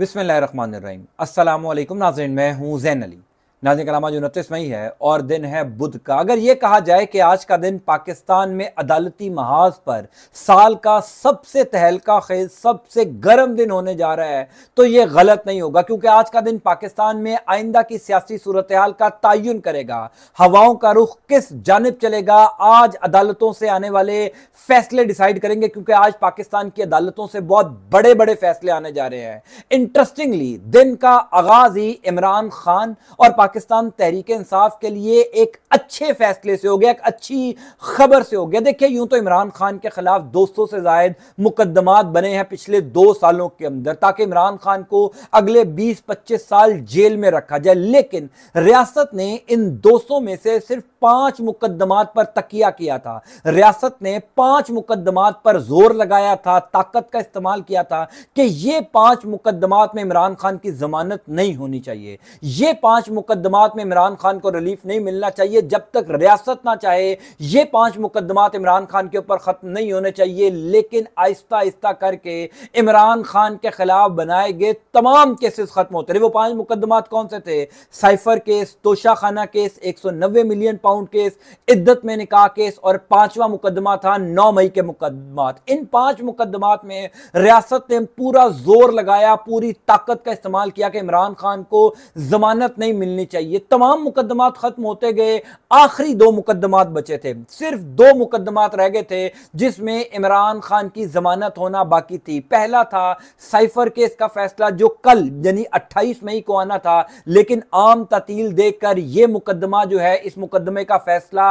बिसमीम अल्लाम नाजरन मैं हूँ जैन अली नाजिक कराम आज उनतीस मई है और दिन है बुध का अगर ये कहा जाए कि आज का दिन पाकिस्तान में अदालती महाज पर साल का सबसे तहलका खेज सबसे गर्म दिन होने जा रहा है तो ये गलत नहीं होगा क्योंकि आज का दिन पाकिस्तान में आइंदा की सियासी सूरत हाल का तयन करेगा हवाओं का रुख किस जानब चलेगा आज अदालतों से आने वाले फैसले डिसाइड करेंगे क्योंकि आज पाकिस्तान की अदालतों से बहुत बड़े बड़े फैसले आने जा रहे हैं इंटरेस्टिंगली दिन का आगाज ही इमरान खान और पाकिस्तान तहरीक इंसाफ के लिए एक अच्छे फैसले से हो गया एक अच्छी खबर से हो गया देखिए यूं तो इमरान खान के खिलाफ दो सौ से जायद मुकदमात बने हैं पिछले दो सालों के अंदर ताकि इमरान खान को अगले बीस पच्चीस साल जेल में रखा जाए लेकिन रियासत ने इन दो सौ में से सिर्फ पांच मुकदमात पर तकिया किया था रियासत ने पांच मुकदमात पर जोर लगाया था ताकत का इस्तेमाल किया था कि ये पांच मुकदमात में इमरान खान की जमानत नहीं होनी चाहिए ये पांच मुकदमा मुकदमात में इमरान खान को रिलीफ नहीं मिलना चाहिए जब तक रियासत ना चाहे ये पांच मुकदमात इमरान खान के ऊपर ख़त्म नहीं होने चाहिए लेकिन आहिस्ता आहिस्ता करके इमरान खान के खिलाफ बनाए गए तमाम केसेस ख़त्म होते रहे वो पांच मुकदमात कौन से थे साइफर केस तोशाखाना केस एक सौ नब्बे मिलियन पाउंड केस इद्दत में निकाह केस और पांचवा मुकदमा था नौ मई के मुकदमात इन पांच मुकदमात में रियासत ने पूरा जोर लगाया पूरी ताकत का इस्तेमाल किया कि इमरान खान को जमानत नहीं मिलनी चाहिए तमाम मुकदमात खत्म होते गए आखिरी दो मुकदमात बचे थे सिर्फ दो मुकदमात रह गए थे जिसमें इमरान खान की जमानत होना बाकी थी पहला था साइफर केस का फैसला जो कल यानी 28 मई को आना था लेकिन आम ततील देकर यह मुकदमा जो है इस मुकदमे का फैसला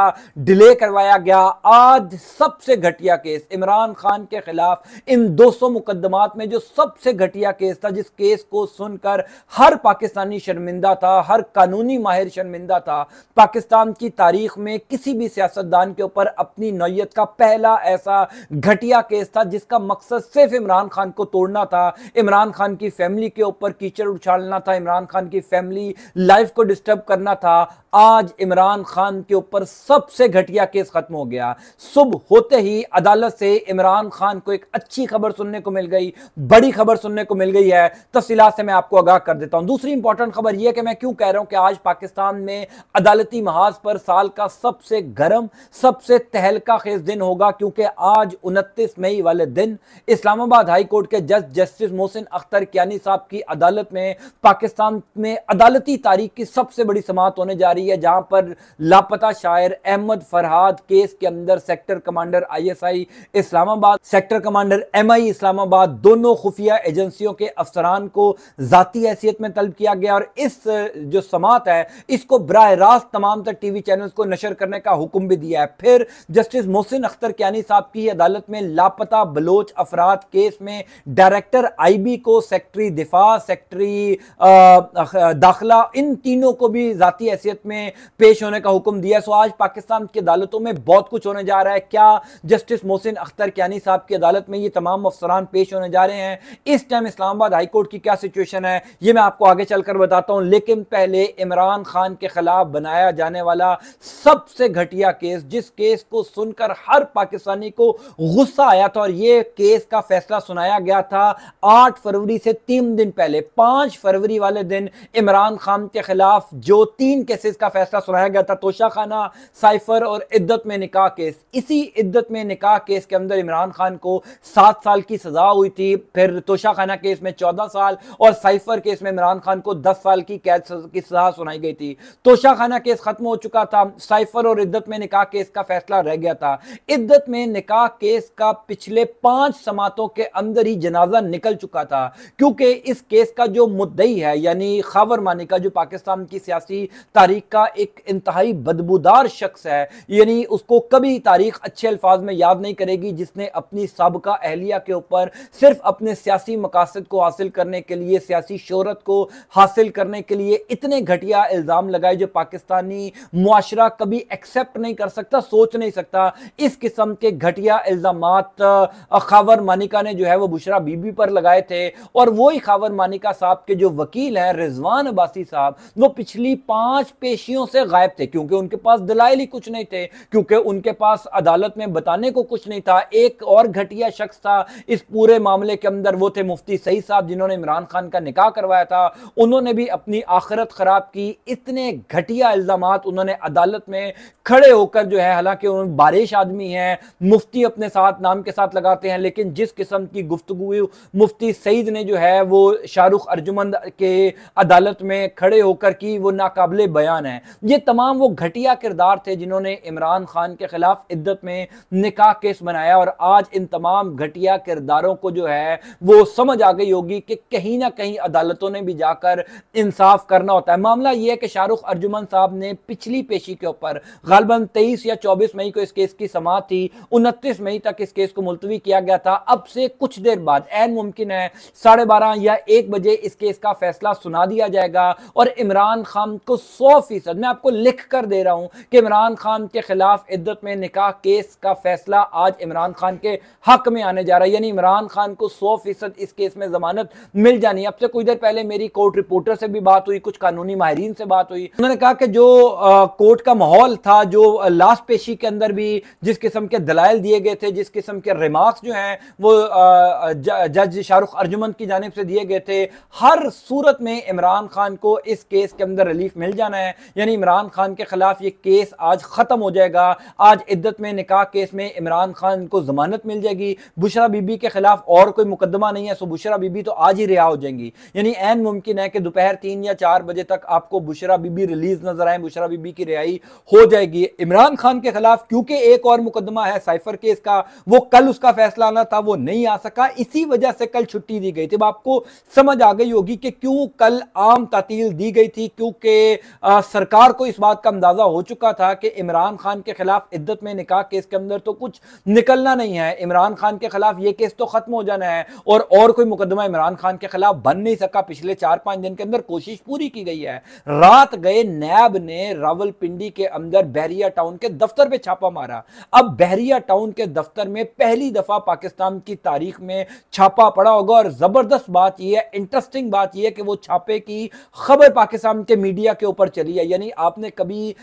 डिले करवाया गया आज सबसे घटिया केस इमरान खान के खिलाफ इन 200 मुकदमात में जो सबसे घटिया केस था जिस केस को सुनकर हर पाकिस्तानी शर्मिंदा था हर कानून कानूनी माहिर शर्मिंदा था पाकिस्तान की तारीख में किसी भी सियासतदान के ऊपर अपनी नोयत का पहला ऐसा घटिया केस था जिसका मकसद सिर्फ इमरान खान को तोड़ना था इमरान खान की फैमिली के ऊपर कीचड़ उछालना था इमरान खान की फैमिली लाइफ को डिस्टर्ब करना था आज इमरान खान के ऊपर सबसे घटिया केस खत्म हो गया सुबह होते ही अदालत से इमरान खान को एक अच्छी खबर सुनने को मिल गई बड़ी खबर सुनने को मिल गई है तफसीला से मैं आपको आगाह कर देता हूं दूसरी इंपॉर्टेंट खबर यह कि मैं क्यों कह रहा हूं कि आज पाकिस्तान में अदालती महाज पर साल का सबसे गर्म सबसे तहलका खेज दिन होगा क्योंकि आज उनतीस मई वाले दिन इस्लामाबाद हाईकोर्ट के जज जस्टिस मोहसिन अख्तर क्या साहब की अदालत में पाकिस्तान में अदालती तारीख की सबसे बड़ी समात होने जा रही रही है जहां पर लापता शायर अहमद फरहाद केस के अंदर sector commander ISI Islamabad sector commander MI Islamabad दोनों खुफिया एजेंसियों के अफसरान को ज़ाती हैसियत में तलब किया गया और इस जो समात है इसको बरह रास्त तमाम तक टीवी चैनल्स को नशर करने का हुक्म भी दिया है फिर जस्टिस मोहसिन अख्तर क्यानी साहब की अदालत में लापता बलोच अफराद केस में डायरेक्टर आईबी को सेक्टरी दिफा सेक्टरी दाखला इन तीनों को भी ज़ाती हैसियत में पेश होने का हुक्म दिया सो आज पाकिस्तान की अदालतों में बहुत कुछ होने जा रहा है क्या जस्टिस मोहसिन अख्तर क्यानी साहब की अदालत में ये तमाम अफसरान पेश होने जा रहे हैं इस टाइम इस्लामाबाद हाईकोर्ट की क्या सिचुएशन है ये मैं आपको आगे चलकर बताता हूँ लेकिन पहले इमरान खान के खिलाफ बनाया जाने वाला सबसे घटिया केस जिस केस को सुनकर हर पाकिस्तानी को गुस्सा आया था और ये केस का फैसला सुनाया गया था आठ फरवरी से तीन दिन पहले पांच फरवरी वाले दिन इमरान खान के खिलाफ जो तीन केसेस का फैसला सुनाया गया था तोशा खाना साइफर और इद्दत में निकाह केस इसी इद्दत में निकाह केस के अंदर इमरान खान को सात साल की सजा हुई थी फिर तोशा खाना केस में चौदह साल और साइफर केस में इमरान खान को दस साल की कैद की सजा सुनाई गई थी तोशा खाना केस खत्म हो चुका था साइफर और इद्दत में निकाह केस का फैसला रह गया था इद्दत में निकाह केस का पिछले पांच समातों के अंदर ही जनाजा निकल चुका था क्योंकि इस केस का जो मुद्दई है यानी खावर मानी का जो पाकिस्तान की सियासी तारीख का एक इंतहाई बदबूदार शख्स है यानी उसको कभी तारीख अच्छे अल्फाज में याद नहीं करेगी जिसने अपनी सबका अहलिया के ऊपर सिर्फ अपने सियासी मकासद को हासिल करने के लिए सियासी शहरत को हासिल करने के लिए इतने घटिया इल्ज़ाम लगाए जो पाकिस्तानी मुआरा कभी एक्सेप्ट नहीं कर सकता सोच नहीं सकता इस किस्म के घटिया इल्ज़ाम खावर मानिका ने जो है वो बुशरा बीबी पर लगाए थे और वही खावर मानिका साहब के जो वकील हैं रिजवान अबासी साहब वो पिछली पांच पेश पेशियों से गायब थे क्योंकि उनके पास दलाइल ही कुछ नहीं थे क्योंकि उनके पास अदालत में बताने को कुछ नहीं था एक और घटिया शख्स था इस पूरे मामले के अंदर वो थे मुफ्ती सही साहब जिन्होंने इमरान खान का निकाह करवाया था उन्होंने भी अपनी आखिरत खराब की इतने घटिया इल्ज़ाम उन्होंने अदालत में खड़े होकर जो है हालांकि बारिश आदमी है मुफ्ती अपने साथ नाम के साथ लगाते हैं लेकिन जिस किस्म की गुफ्तगु मुफ्ती सईद ने जो है वो शाहरुख अर्जुमंद के अदालत में खड़े होकर की वो नाकबले बयान है हैं ये तमाम वो घटिया किरदार थे जिन्होंने इमरान खान के खिलाफ इद्दत में निकाह केस बनाया और आज इन तमाम घटिया किरदारों को जो है वो समझ आ गई होगी कि कहीं ना कहीं अदालतों ने भी जाकर इंसाफ करना होता है मामला यह है कि शाहरुख अर्जुमन साहब ने पिछली पेशी के ऊपर गालबन तेईस या चौबीस मई को इस केस की समाप्त थी उनतीस मई तक इस केस को मुलतवी किया गया था अब से कुछ देर बाद एन मुमकिन है साढ़े बारह या एक बजे इस केस का फैसला सुना दिया जाएगा और इमरान खान को सौ फीसद मैं आपको लिख कर दे रहा हूं कि इमरान खान के खिलाफ इद्दत में निकाह केस का फैसला आज इमरान खान के हक में आने जा रहा है यानी इमरान खान को सौ फीसद इस केस में जमानत मिल जानी है अब से कुछ देर पहले मेरी कोर्ट रिपोर्टर से भी बात हुई कुछ कानूनी माहरीन से बात हुई उन्होंने कहा कि जो आ, कोर्ट का माहौल था जो लास्ट पेशी के अंदर भी जिस किस्म के दलाइल दिए गए थे जिस किस्म के रिमार्क्स जो हैं वो जज शाहरुख अर्जुमन की जानब से दिए गए थे हर सूरत में इमरान खान को इस केस के अंदर रिलीफ मिल जाना है यानी इमरान खान के ख़िलाफ़ ये केस आज ख़त्म हो जाएगा आज इद्दत में निकाह केस में इमरान खान को ज़मानत मिल जाएगी बुशरा बीबी के ख़िलाफ़ और कोई मुकदमा नहीं है सो बुशरा बीबी तो आज ही रिहा हो जाएंगी यानी एन मुमकिन है कि दोपहर तीन या चार बजे तक आपको बुशरा बीबी रिलीज़ नज़र आए बुशरा बीबी की रिहाई हो जाएगी इमरान खान के ख़िलाफ़ क्योंकि एक और मुकदमा है साइफर केस का वो कल उसका फैसला आना था वो नहीं आ सका इसी वजह से कल छुट्टी दी गई थी आपको समझ आ गई होगी कि क्यों कल आम तातील दी गई थी क्योंकि सरकार को इस बात का अंदाजा हो चुका था कि इमरान खान के खिलाफ इद्दत में निकाह केस के अंदर तो कुछ निकलना नहीं है इमरान खान के खिलाफ ये केस तो खत्म हो जाना है और और कोई मुकदमा इमरान खान के खिलाफ बन नहीं सका पिछले चार पांच दिन के अंदर कोशिश पूरी की गई है रात गए नैब ने रावलपिंडी के अंदर बहरिया टाउन के दफ्तर पर छापा मारा अब बहरिया टाउन के दफ्तर में पहली दफा पाकिस्तान की तारीख में छापा पड़ा होगा और जबरदस्त बात यह है इंटरेस्टिंग बात यह है कि वो छापे की खबर पाकिस्तान के मीडिया के ऊपर चली किया यानी आपने कभी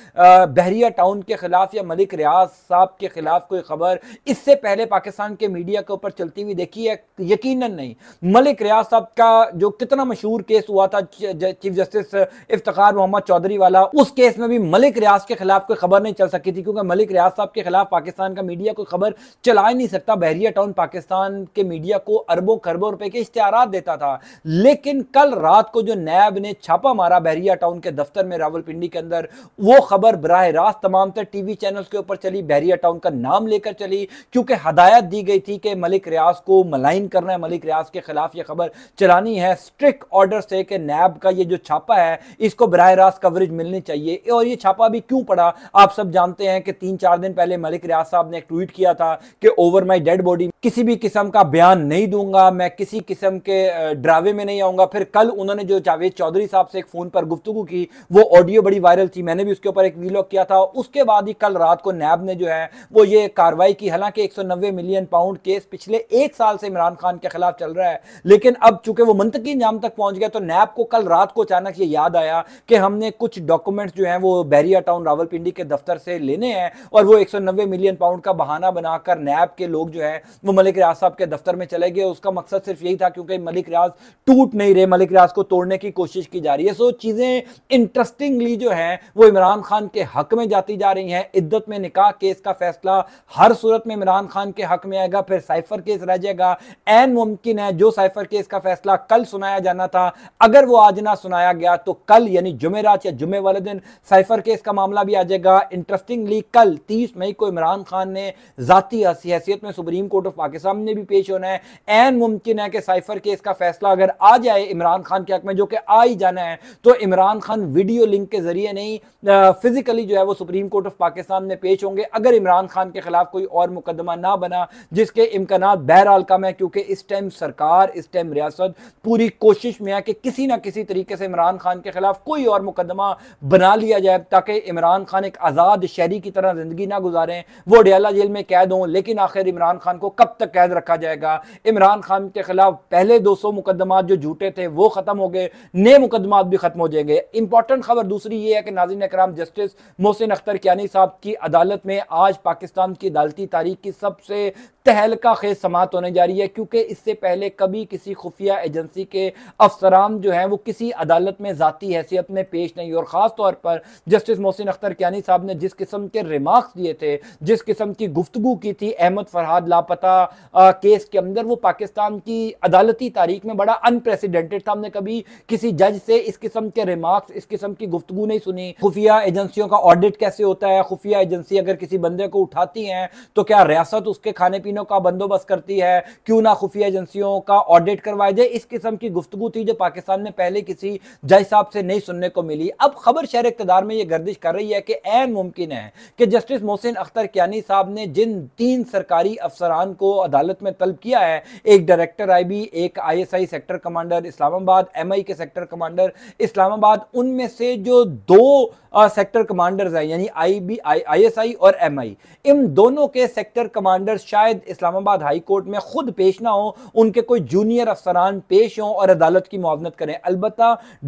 बहरिया टाउन के खिलाफ या मलिक रियाज साहब के खिलाफ कोई खबर इससे पहले पाकिस्तान के मीडिया के ऊपर चलती हुई देखी है यकीन नहीं मलिक रियाज साहब का जो कितना मशहूर केस हुआ था चीफ जस्टिस इफ्तार मोहम्मद चौधरी वाला उस केस में भी मलिक रियाज के खिलाफ कोई खबर नहीं चल सकी थी क्योंकि मलिक रियाज साहब के खिलाफ पाकिस्तान का मीडिया कोई खबर चला ही नहीं सकता बहरिया टाउन पाकिस्तान के मीडिया को अरबों खरबों रुपए के इश्तेहार देता था लेकिन कल रात को जो नैब ने छापा मारा बहरिया टाउन के दफ्तर में रावल रावलपिंडी के अंदर वो खबर बरह रास्त तमाम तर टीवी चैनल्स के ऊपर चली बहरिया टाउन का नाम लेकर चली क्योंकि हदायत दी गई थी कि मलिक रियाज को मलाइन करना है मलिक रियाज के खिलाफ ये खबर चलानी है स्ट्रिक्ट ऑर्डर से कि नैब का ये जो छापा है इसको बरह रास्त कवरेज मिलनी चाहिए और ये छापा भी क्यों पड़ा आप सब जानते हैं कि तीन चार दिन पहले मलिक रियाज साहब ने एक ट्वीट किया था कि ओवर माई डेड बॉडी किसी भी किस्म का बयान नहीं दूंगा मैं किसी किस्म के ड्रावे में नहीं आऊंगा फिर कल उन्होंने जो जावेद चौधरी साहब से एक फोन पर गुफ्तु की वो ऑडियो वीडियो बड़ी वायरल थी मैंने भी उसके ऊपर एक वीलॉग किया था उसके बाद ही कल रात को नैब ने जो है वो ये कार्रवाई की हालांकि एक मिलियन पाउंड केस पिछले एक साल से इमरान खान के खिलाफ चल रहा है लेकिन अब चूंकि वो मंतकी नाम तक पहुंच गया तो नैब को कल रात को अचानक ये याद आया कि हमने कुछ डॉक्यूमेंट्स जो हैं वो बैरिया टाउन रावलपिंडी के दफ्तर से लेने हैं और वो एक मिलियन पाउंड का बहाना बनाकर नैब के लोग जो है वो मलिक रियाज साहब के दफ्तर में चले गए उसका मकसद सिर्फ यही था क्योंकि मलिक रियाज टूट नहीं रहे मलिक रियाज को तोड़ने की कोशिश की जा रही है सो चीज़ें इंटरेस्टिंगली दलीली जो है वो इमरान खान के हक में जाती जा रही है इद्दत में निकाह केस का फैसला हर सूरत में इमरान खान के हक में आएगा फिर साइफर केस रह जाएगा एन मुमकिन है जो साइफर केस का फैसला कल सुनाया जाना था अगर वो आज ना सुनाया गया तो कल यानी जुमेरात या जुमे वाले दिन साइफर केस का मामला भी आ जाएगा इंटरेस्टिंगली कल तीस मई को इमरान खान ने जाती हैसियत में सुप्रीम कोर्ट ऑफ पाकिस्तान में भी पेश होना है एन मुमकिन है कि साइफर केस का फैसला अगर आ जाए इमरान खान के हक में जो कि आ ही जाना है तो इमरान खान वीडियो लिंक के जरिए नहीं फिजिकली जो है वो सुप्रीम कोर्ट ऑफ पाकिस्तान में पेश होंगे अगर इमरान खान के खिलाफ कोई और मुकदमा ना बना जिसके इम्कान बहरहाल कम है क्योंकि इस टाइम सरकार इस टाइम रियासत पूरी कोशिश में है कि किसी ना किसी तरीके से इमरान खान के खिलाफ कोई और मुकदमा बना लिया जाए ताकि इमरान खान एक आज़ाद शहरी की तरह ज़िंदगी ना गुजारें वो डियाला जेल में कैद हों लेकिन आखिर इमरान खान को कब तक कैद रखा जाएगा इमरान खान के खिलाफ पहले दो सौ मुकदमा जो झूठे थे वो ख़त्म हो गए नए मुकदमा भी ख़त्म हो जाएंगे इंपॉर्टेंट खबर दूसरी दूसरी ये है कि नाजिन कराम जस्टिस मोहसिन अख्तर क्यानी साहब की अदालत में आज पाकिस्तान की अदालती तारीख की सबसे तहलका खेज समात होने जा रही है क्योंकि इससे पहले कभी किसी खुफिया एजेंसी के अफसरान जो हैं वो किसी अदालत में ज़ाती हैसियत में पेश नहीं और ख़ास तौर पर जस्टिस मोहसिन अख्तर क्यानी साहब ने जिस किस्म के रिमार्क्स दिए थे जिस किस्म की गुफ्तु की थी अहमद फरहाद लापता आ, केस के अंदर वो पाकिस्तान की अदालती तारीख में बड़ा अनप्रेसिडेंटेड था हमने कभी किसी जज से इस किस्म के रिमार्क्स इस किस्म की गुफ्त गुफ्तु नहीं सुनी खुफिया एजेंसियों का ऑडिट कैसे होता है खुफिया एजेंसी अगर किसी बंदे को उठाती है तो क्या रियासत उसके खाने पीने का बंदोबस्त करती है क्यों ना खुफिया एजेंसियों का ऑडिट करवाए जाए इस किस्म की गुफ्तु थी जो पाकिस्तान में पहले किसी जज साहब से नहीं सुनने को मिली अब खबर शहर इकतदार में यह गर्दिश कर रही है कि एन मुमकिन है कि जस्टिस मोहसिन अख्तर क्यानी साहब ने जिन तीन सरकारी अफसरान को अदालत में तलब किया है एक डायरेक्टर आई बी एक I S I sector commander Islamabad M I के सेक्टर कमांडर इस्लामाबाद उनमें से जो दो आ, सेक्टर कमांडर्स हैं यानी आई बी आई एस आई और एम आई इन दोनों के सेक्टर कमांडर्स शायद इस्लामाबाद हाई कोर्ट में खुद पेश ना हो उनके कोई जूनियर अफसरान पेश हों और अदालत की मुआवनत करें अलबत्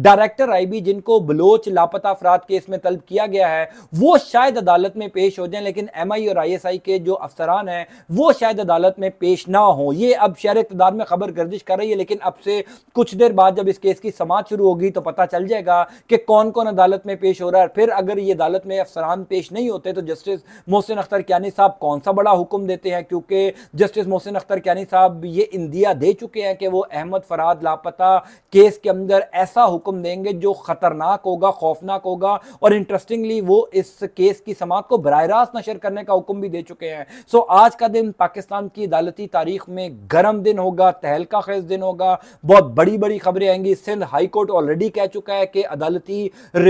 डायरेक्टर आई बी जिनको बलोच लापता अफराद केस में तलब किया गया है वो शायद अदालत में पेश हो जाए लेकिन एम आई और आई एस आई के जो अफसरान हैं वो शायद अदालत में पेश ना हो ये अब शहर इकतदार में खबर गर्दिश कर रही है लेकिन अब से कुछ देर बाद जब इस केस की समाज शुरू होगी तो पता चल जाएगा कि कौन कौन अदालत में पेश हो रहा है फिर अगर ये अदालत में अफसरान पेश नहीं होते तो जस्टिस मोहसिन अख्तर क्यानी साहब कौन सा बड़ा हुक्म देते हैं क्योंकि जस्टिस मोहसिन अख्तर क्यानी साहब ये इंदिया दे चुके हैं कि वो अहमद फराद लापता केस के अंदर ऐसा हुक्म देंगे जो ख़तरनाक होगा खौफनाक होगा और इंटरेस्टिंगली वो इस केस की समात को बरह रास्त नशर करने का हुक्म भी दे चुके हैं सो आज का दिन पाकिस्तान की अदालती तारीख में गर्म दिन होगा तहलका खेज दिन होगा बहुत बड़ी बड़ी खबरें आएंगी सिंध हाईकोर्ट ऑलरेडी कह चुका है कि अदालती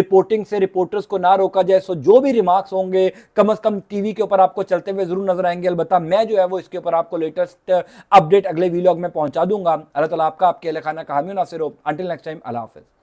रिपोर्टिंग से रिपोर्टर्स को ना रोका जाए सो जो भी रिमार्क्स होंगे कम अज कम टीवी के ऊपर आपको चलते हुए जरूर नजर आएंगे अलबत् मैं जो है वो इसके ऊपर आपको लेटेस्ट अपडेट uh, अगले वीलॉग में पहुंचा दूंगा अल्लाह तला आपका आपके अलखाना कहा नासिर नेक्स्ट टाइम अला हाफिज़